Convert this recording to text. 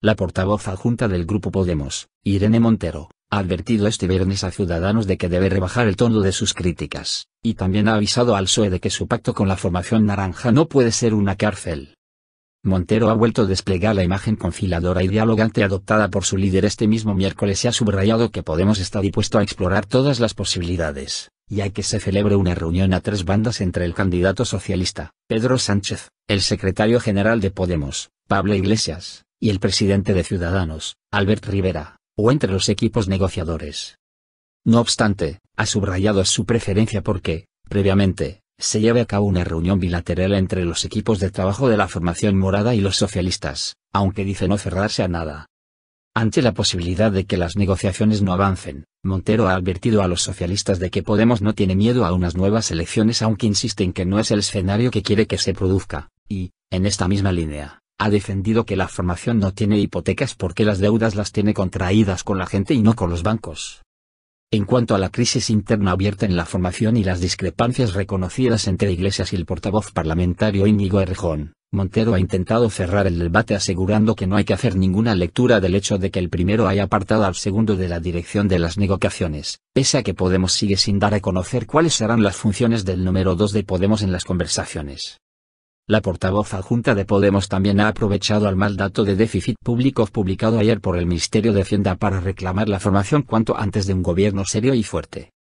La portavoz adjunta del Grupo Podemos, Irene Montero, ha advertido este viernes a Ciudadanos de que debe rebajar el tono de sus críticas, y también ha avisado al PSOE de que su pacto con la formación naranja no puede ser una cárcel. Montero ha vuelto a desplegar la imagen confiladora y dialogante adoptada por su líder este mismo miércoles y ha subrayado que Podemos está dispuesto a explorar todas las posibilidades, ya que se celebre una reunión a tres bandas entre el candidato socialista, Pedro Sánchez, el secretario general de Podemos, Pablo Iglesias, y el presidente de Ciudadanos, Albert Rivera, o entre los equipos negociadores. No obstante, ha subrayado su preferencia porque, previamente, se lleve a cabo una reunión bilateral entre los equipos de trabajo de la formación morada y los socialistas, aunque dice no cerrarse a nada. Ante la posibilidad de que las negociaciones no avancen, Montero ha advertido a los socialistas de que Podemos no tiene miedo a unas nuevas elecciones aunque insiste en que no es el escenario que quiere que se produzca, y, en esta misma línea, ha defendido que la formación no tiene hipotecas porque las deudas las tiene contraídas con la gente y no con los bancos. En cuanto a la crisis interna abierta en la formación y las discrepancias reconocidas entre Iglesias y el portavoz parlamentario Íñigo Errejón, Montero ha intentado cerrar el debate asegurando que no hay que hacer ninguna lectura del hecho de que el primero haya apartado al segundo de la dirección de las negociaciones, pese a que Podemos sigue sin dar a conocer cuáles serán las funciones del número dos de Podemos en las conversaciones. La portavoz adjunta de Podemos también ha aprovechado al mal dato de déficit público publicado ayer por el Ministerio de Hacienda para reclamar la formación cuanto antes de un gobierno serio y fuerte.